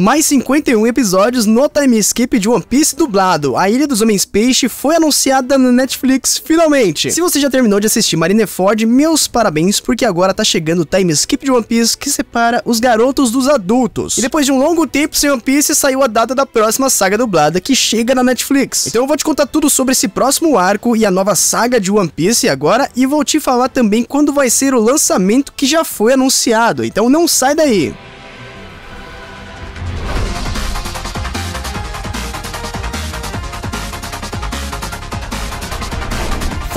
Mais 51 episódios no time skip de One Piece dublado. A Ilha dos Homens Peixe foi anunciada na Netflix finalmente. Se você já terminou de assistir Marineford, meus parabéns, porque agora tá chegando o time skip de One Piece que separa os garotos dos adultos. E depois de um longo tempo sem One Piece, saiu a data da próxima saga dublada que chega na Netflix. Então eu vou te contar tudo sobre esse próximo arco e a nova saga de One Piece agora e vou te falar também quando vai ser o lançamento que já foi anunciado. Então não sai daí.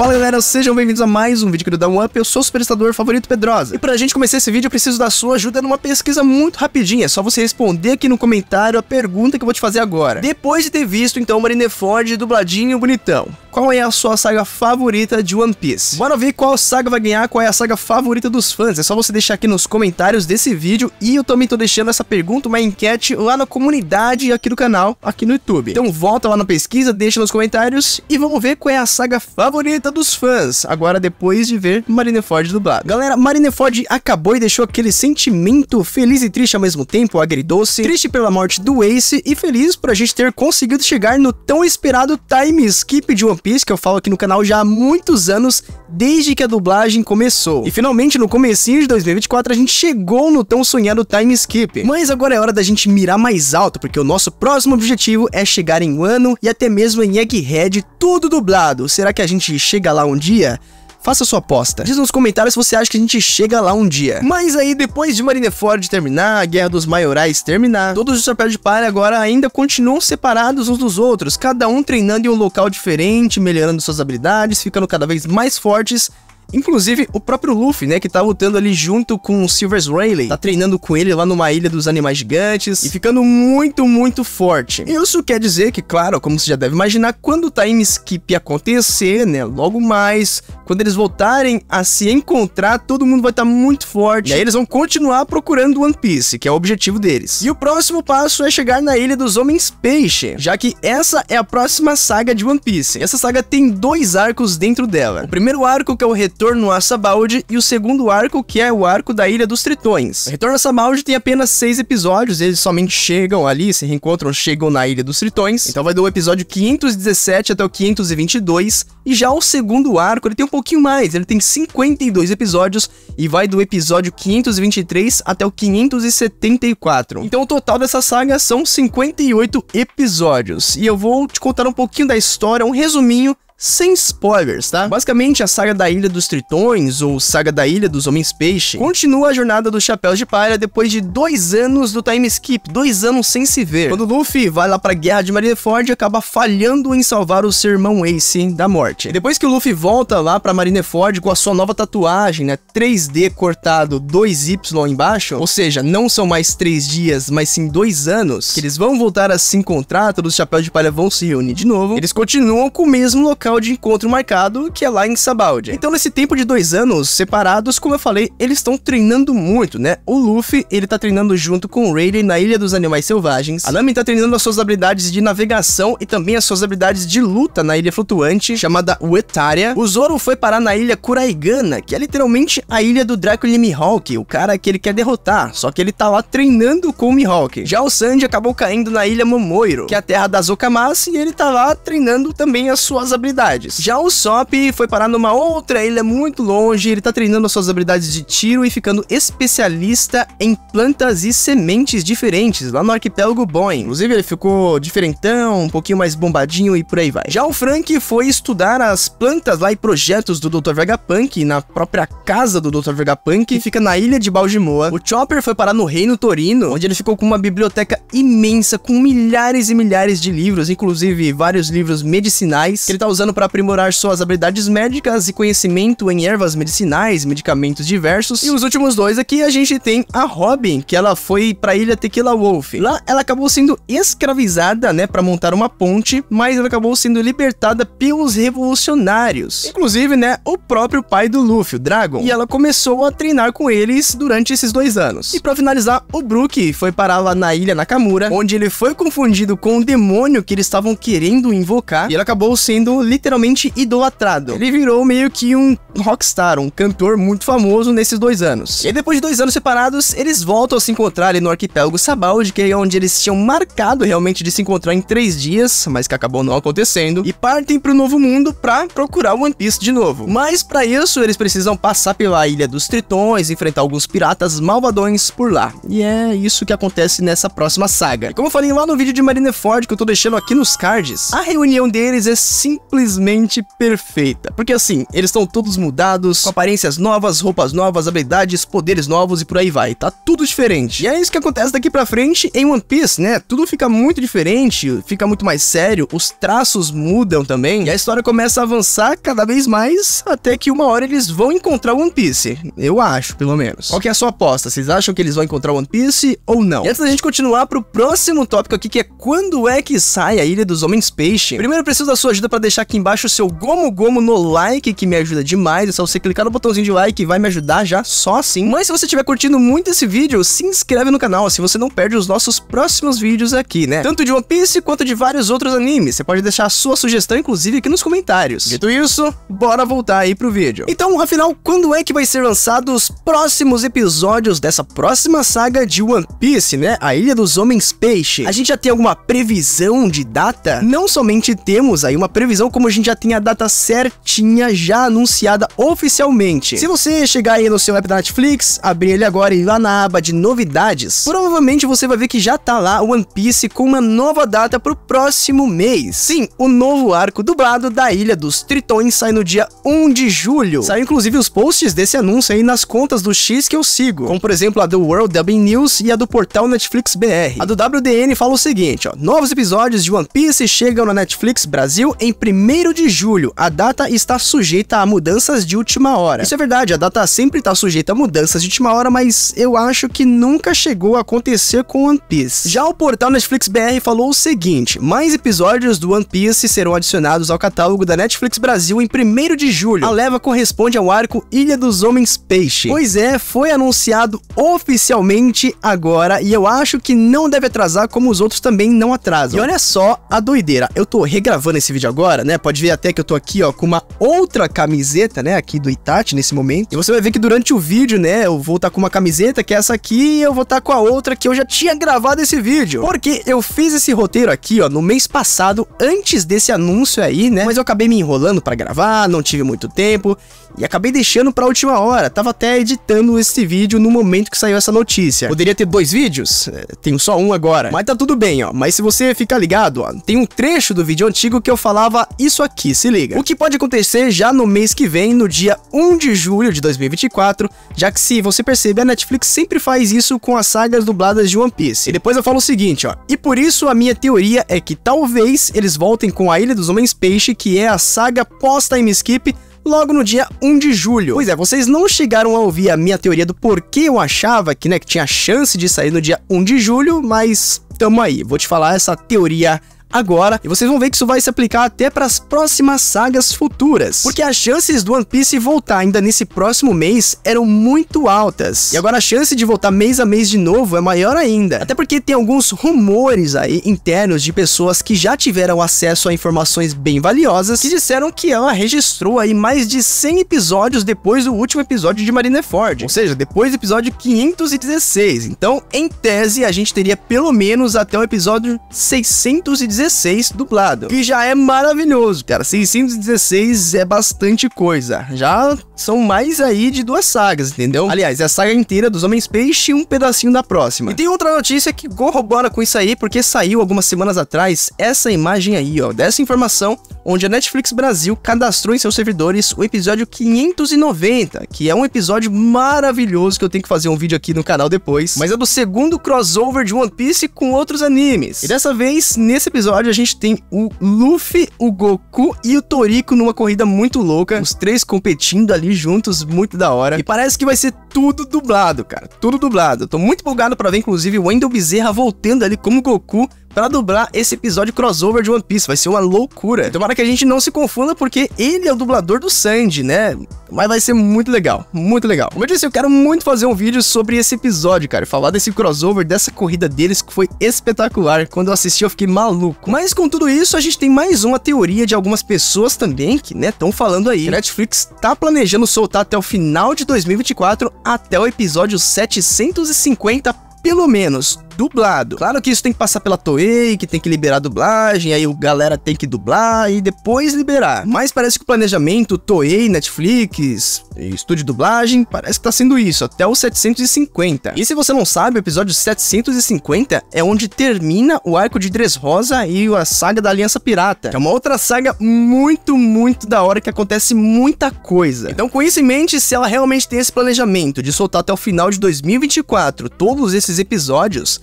Fala galera, sejam bem-vindos a mais um vídeo aqui do Down Up, eu sou o superestador favorito Pedrosa. E pra gente começar esse vídeo eu preciso da sua ajuda numa pesquisa muito rapidinha, é só você responder aqui no comentário a pergunta que eu vou te fazer agora. Depois de ter visto então o Marineford dubladinho bonitão, qual é a sua saga favorita de One Piece. Bora ver qual saga vai ganhar, qual é a saga favorita dos fãs. É só você deixar aqui nos comentários desse vídeo e eu também tô deixando essa pergunta, uma enquete lá na comunidade aqui do canal, aqui no YouTube. Então volta lá na pesquisa, deixa nos comentários e vamos ver qual é a saga favorita dos fãs, agora depois de ver Marineford dublado. Galera, Marineford acabou e deixou aquele sentimento feliz e triste ao mesmo tempo, agridoce, triste pela morte do Ace e feliz por a gente ter conseguido chegar no tão esperado time skip de One Piece, que eu falo aqui no canal já há muitos anos, desde que a dublagem começou. E finalmente, no comecinho de 2024, a gente chegou no tão sonhado time skip. Mas agora é hora da gente mirar mais alto, porque o nosso próximo objetivo é chegar em Wano e até mesmo em Egghead, tudo dublado. Será que a gente chega lá um dia? Faça sua aposta. Diz nos comentários se você acha que a gente chega lá um dia. Mas aí, depois de Marineford terminar, a Guerra dos Maiorais terminar, todos os chapéus de palha agora ainda continuam separados uns dos outros, cada um treinando em um local diferente, melhorando suas habilidades, ficando cada vez mais fortes Inclusive, o próprio Luffy, né, que tá lutando ali junto com o Silver's Rayleigh, tá treinando com ele lá numa ilha dos animais gigantes e ficando muito, muito forte. isso quer dizer que, claro, como você já deve imaginar, quando o time skip acontecer, né, logo mais, quando eles voltarem a se encontrar, todo mundo vai estar tá muito forte. E aí eles vão continuar procurando One Piece, que é o objetivo deles. E o próximo passo é chegar na ilha dos homens peixe, já que essa é a próxima saga de One Piece. Essa saga tem dois arcos dentro dela. O primeiro arco que é o Retorno a Sabaldi e o segundo arco, que é o arco da Ilha dos Tritões. Retorno a Sabaldi tem apenas seis episódios, eles somente chegam ali, se reencontram, chegam na Ilha dos Tritões. Então vai do episódio 517 até o 522. E já o segundo arco, ele tem um pouquinho mais, ele tem 52 episódios e vai do episódio 523 até o 574. Então o total dessa saga são 58 episódios. E eu vou te contar um pouquinho da história, um resuminho sem spoilers, tá? Basicamente, a saga da Ilha dos Tritões, ou saga da Ilha dos Homens-Peixe, continua a jornada dos Chapéus de Palha depois de dois anos do time skip, dois anos sem se ver. Quando Luffy vai lá pra Guerra de Marineford e acaba falhando em salvar o seu irmão Ace da morte. E depois que o Luffy volta lá pra Marineford com a sua nova tatuagem, né, 3D cortado 2Y embaixo, ou seja, não são mais três dias, mas sim dois anos, que eles vão voltar a se encontrar, todos os Chapéus de Palha vão se reunir de novo, eles continuam com o mesmo local local de encontro marcado, que é lá em Sabaldi. Então, nesse tempo de dois anos separados, como eu falei, eles estão treinando muito, né? O Luffy, ele tá treinando junto com o Rayleigh na Ilha dos Animais Selvagens. A Nami tá treinando as suas habilidades de navegação e também as suas habilidades de luta na Ilha Flutuante, chamada Uetaria. O Zoro foi parar na Ilha Kuraigana, que é literalmente a ilha do e Mihawk, o cara que ele quer derrotar, só que ele tá lá treinando com o Mihawk. Já o Sanji acabou caindo na Ilha Momoiro, que é a terra das Okamas, e ele tá lá treinando também as suas habilidades habilidades. Já o Sop foi parar numa outra ilha muito longe, ele tá treinando suas habilidades de tiro e ficando especialista em plantas e sementes diferentes lá no arquipélago Boeing. Inclusive, ele ficou diferentão, um pouquinho mais bombadinho e por aí vai. Já o Frank foi estudar as plantas lá e projetos do Dr. Vegapunk na própria casa do Dr. Vegapunk, que fica na ilha de Baljimoa. O Chopper foi parar no Reino Torino, onde ele ficou com uma biblioteca imensa com milhares e milhares de livros, inclusive vários livros medicinais, que ele tá usando ano para aprimorar suas habilidades médicas e conhecimento em ervas medicinais, medicamentos diversos. E os últimos dois aqui a gente tem a Robin, que ela foi para a ilha Tequila Wolf. Lá ela acabou sendo escravizada, né, para montar uma ponte, mas ela acabou sendo libertada pelos revolucionários. Inclusive, né, o próprio pai do Luffy, o Dragon. E ela começou a treinar com eles durante esses dois anos. E para finalizar, o Brook foi parar lá na ilha Nakamura, onde ele foi confundido com o demônio que eles estavam querendo invocar, e ela acabou sendo literalmente idolatrado. Ele virou meio que um rockstar, um cantor muito famoso nesses dois anos. E depois de dois anos separados, eles voltam a se encontrar ali no arquipélago Sabaldi, que é onde eles tinham marcado realmente de se encontrar em três dias, mas que acabou não acontecendo, e partem pro novo mundo pra procurar One Piece de novo. Mas para isso, eles precisam passar pela Ilha dos Tritões, enfrentar alguns piratas malvadões por lá. E é isso que acontece nessa próxima saga. E como eu falei lá no vídeo de Marineford, que eu tô deixando aqui nos cards, a reunião deles é simplesmente simplesmente perfeita. Porque assim, eles estão todos mudados, com aparências novas, roupas novas, habilidades, poderes novos e por aí vai. Tá tudo diferente. E é isso que acontece daqui pra frente em One Piece, né? Tudo fica muito diferente, fica muito mais sério, os traços mudam também, e a história começa a avançar cada vez mais até que uma hora eles vão encontrar One Piece. Eu acho, pelo menos. Qual que é a sua aposta? Vocês acham que eles vão encontrar One Piece ou não? E antes da gente continuar pro próximo tópico aqui, que é quando é que sai a Ilha dos Homens Peixe? Primeiro preciso da sua ajuda para deixar aqui embaixo o seu gomo gomo no like, que me ajuda demais. É só você clicar no botãozinho de like, vai me ajudar já só assim. Mas se você estiver curtindo muito esse vídeo, se inscreve no canal, assim você não perde os nossos próximos vídeos aqui, né? Tanto de One Piece quanto de vários outros animes. Você pode deixar a sua sugestão, inclusive, aqui nos comentários. Dito isso, bora voltar aí pro vídeo. Então, afinal, quando é que vai ser lançado os próximos episódios dessa próxima saga de One Piece, né? A Ilha dos Homens Peixe. A gente já tem alguma previsão de data? Não somente temos aí uma previsão como como a gente já tem a data certinha já anunciada oficialmente. Se você chegar aí no seu app da Netflix, abrir ele agora e ir lá na aba de novidades, provavelmente você vai ver que já tá lá One Piece com uma nova data pro próximo mês. Sim, o novo arco dublado da Ilha dos Tritões sai no dia 1 de julho. Saiu inclusive os posts desse anúncio aí nas contas do X que eu sigo, como por exemplo a do World Dubbing News e a do portal Netflix BR. A do WDN fala o seguinte, ó, novos episódios de One Piece chegam na Netflix Brasil em primeiro 1 de julho. A data está sujeita a mudanças de última hora. Isso é verdade, a data sempre está sujeita a mudanças de última hora, mas eu acho que nunca chegou a acontecer com One Piece. Já o portal Netflix BR falou o seguinte: mais episódios do One Piece serão adicionados ao catálogo da Netflix Brasil em 1 de julho. A leva corresponde ao arco Ilha dos Homens Peixe. Pois é, foi anunciado oficialmente agora e eu acho que não deve atrasar como os outros também não atrasam. E olha só a doideira. Eu tô regravando esse vídeo agora, né? Pode ver até que eu tô aqui, ó, com uma outra camiseta, né, aqui do Itachi nesse momento. E você vai ver que durante o vídeo, né, eu vou estar tá com uma camiseta, que é essa aqui, e eu vou estar tá com a outra que eu já tinha gravado esse vídeo. Porque eu fiz esse roteiro aqui, ó, no mês passado, antes desse anúncio aí, né, mas eu acabei me enrolando para gravar, não tive muito tempo, e acabei deixando pra última hora. Tava até editando esse vídeo no momento que saiu essa notícia. Poderia ter dois vídeos? É, tenho só um agora. Mas tá tudo bem, ó. Mas se você ficar ligado, ó, tem um trecho do vídeo antigo que eu falava isso isso aqui, se liga. O que pode acontecer já no mês que vem, no dia 1 de julho de 2024, já que se você perceber, a Netflix sempre faz isso com as sagas dubladas de One Piece. E depois eu falo o seguinte, ó. E por isso a minha teoria é que talvez eles voltem com a Ilha dos Homens Peixe, que é a saga pós-time skip logo no dia 1 de julho. Pois é, vocês não chegaram a ouvir a minha teoria do porquê eu achava que, né, que tinha chance de sair no dia 1 de julho, mas tamo aí. Vou te falar essa teoria agora, e vocês vão ver que isso vai se aplicar até para as próximas sagas futuras, porque as chances do One Piece voltar ainda nesse próximo mês eram muito altas. E agora a chance de voltar mês a mês de novo é maior ainda, até porque tem alguns rumores aí internos de pessoas que já tiveram acesso a informações bem valiosas que disseram que ela registrou aí mais de 100 episódios depois do último episódio de Marineford, ou seja, depois do episódio 516. Então, em tese, a gente teria pelo menos até o episódio 616 116 dublado, que já é maravilhoso, cara. 616 é bastante coisa. Já são mais aí de duas sagas, entendeu? Aliás, é a saga inteira dos Homens Peixe e um pedacinho da próxima. E tem outra notícia que corrobora com isso aí, porque saiu algumas semanas atrás essa imagem aí, ó, dessa informação, onde a Netflix Brasil cadastrou em seus servidores o episódio 590, que é um episódio maravilhoso que eu tenho que fazer um vídeo aqui no canal depois, mas é do segundo crossover de One Piece com outros animes. E dessa vez, nesse episódio episódio a gente tem o Luffy, o Goku e o Toriko numa corrida muito louca. Os três competindo ali juntos, muito da hora. E parece que vai ser tudo dublado, cara. Tudo dublado. Tô muito empolgado para ver, inclusive, o Wendell Bezerra voltando ali como Goku para dublar esse episódio crossover de One Piece. Vai ser uma loucura. Tomara que a gente não se confunda, porque ele é o dublador do Sandy, né? Mas vai ser muito legal, muito legal. Como eu disse, eu quero muito fazer um vídeo sobre esse episódio, cara. Falar desse crossover, dessa corrida deles, que foi espetacular. Quando eu assisti, eu fiquei maluco. Mas com tudo isso, a gente tem mais uma teoria de algumas pessoas também, que, né, estão falando aí. Netflix tá planejando soltar até o final de 2024 até o episódio 750 pelo menos dublado. Claro que isso tem que passar pela Toei, que tem que liberar a dublagem, aí o galera tem que dublar e depois liberar. Mas parece que o planejamento Toei, Netflix, estúdio de dublagem, parece que tá sendo isso, até o 750. E se você não sabe, o episódio 750 é onde termina o arco de Dressrosa e a saga da Aliança Pirata, que é uma outra saga muito, muito da hora que acontece muita coisa. Então, com isso em mente, se ela realmente tem esse planejamento de soltar até o final de 2024 todos esses episódios,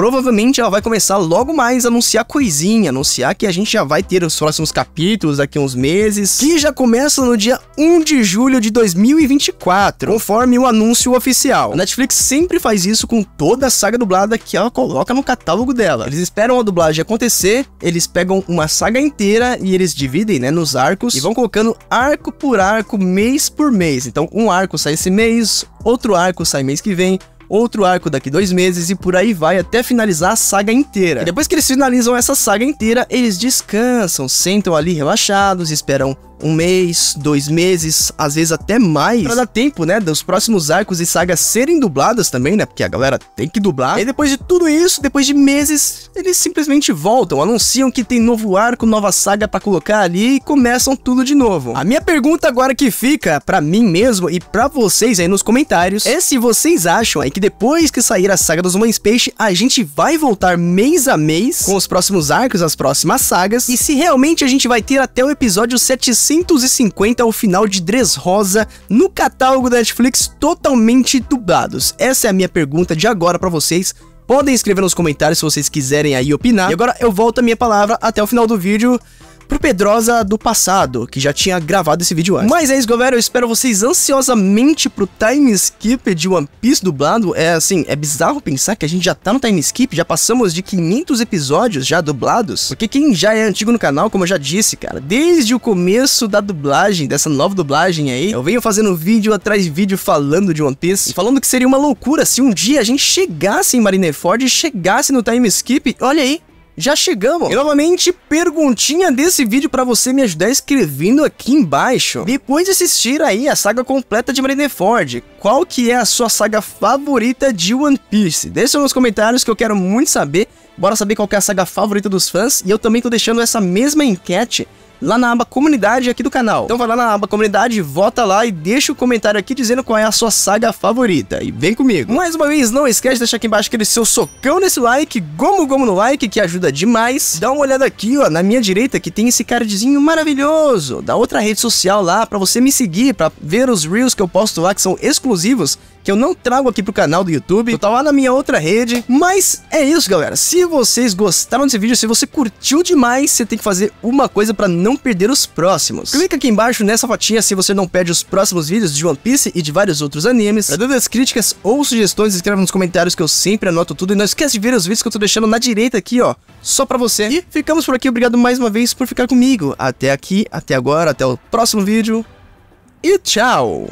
provavelmente ela vai começar logo mais a anunciar coisinha, anunciar que a gente já vai ter os próximos capítulos daqui a uns meses, que já começa no dia 1 de julho de 2024, conforme o anúncio oficial. A Netflix sempre faz isso com toda a saga dublada que ela coloca no catálogo dela. Eles esperam a dublagem acontecer, eles pegam uma saga inteira e eles dividem, né, nos arcos e vão colocando arco por arco, mês por mês. Então, um arco sai esse mês, outro arco sai mês que vem, outro arco daqui dois meses e por aí vai até finalizar a saga inteira. E depois que eles finalizam essa saga inteira, eles descansam, sentam ali relaxados, esperam um mês, dois meses, às vezes até mais. Pra dar tempo, né, dos próximos arcos e sagas serem dubladas também, né, porque a galera tem que dublar. E depois de tudo isso, depois de meses, eles simplesmente voltam, anunciam que tem novo arco, nova saga para colocar ali e começam tudo de novo. A minha pergunta agora que fica para mim mesmo e para vocês aí nos comentários é se vocês acham aí que depois que sair a saga dos Mães Peixe, a gente vai voltar mês a mês com os próximos arcos, as próximas sagas, e se realmente a gente vai ter até o episódio 700 450 ao final de Dressrosa no catálogo da Netflix totalmente dublados? Essa é a minha pergunta de agora para vocês. Podem escrever nos comentários se vocês quiserem aí opinar. E agora eu volto a minha palavra até o final do vídeo pro Pedrosa do passado, que já tinha gravado esse vídeo antes. Mas é isso, galera. Eu espero vocês ansiosamente pro time skip de One Piece dublado. É assim, é bizarro pensar que a gente já tá no time skip, já passamos de 500 episódios já dublados. Porque quem já é antigo no canal, como eu já disse, cara, desde o começo da dublagem, dessa nova dublagem aí, eu venho fazendo vídeo atrás de vídeo falando de One Piece, falando que seria uma loucura se um dia a gente chegasse em Marineford e chegasse no time skip. Olha aí, já chegamos. E novamente, perguntinha desse vídeo para você me ajudar escrevendo aqui embaixo. Depois de assistir aí a saga completa de Marineford, qual que é a sua saga favorita de One Piece? Deixa nos comentários que eu quero muito saber. Bora saber qual que é a saga favorita dos fãs. E eu também tô deixando essa mesma enquete lá na aba comunidade aqui do canal. Então vai lá na aba comunidade, vota lá e deixa o um comentário aqui dizendo qual é a sua saga favorita. E vem comigo. Mais uma vez, não esquece de deixar aqui embaixo aquele seu socão nesse like, gomo gomo no like, que ajuda demais. Dá uma olhada aqui, ó, na minha direita que tem esse cardzinho maravilhoso da outra rede social lá para você me seguir, para ver os reels que eu posto lá que são exclusivos que eu não trago aqui pro canal do YouTube, tá lá na minha outra rede. Mas é isso, galera. Se vocês gostaram desse vídeo, se você curtiu demais, você tem que fazer uma coisa para não perder os próximos. Clica aqui embaixo nessa fotinha se você não perde os próximos vídeos de One Piece e de vários outros animes. Para dúvidas, críticas ou sugestões, escreve nos comentários que eu sempre anoto tudo. E não esquece de ver os vídeos que eu tô deixando na direita aqui, ó, só para você. E ficamos por aqui. Obrigado mais uma vez por ficar comigo. Até aqui, até agora, até o próximo vídeo e tchau!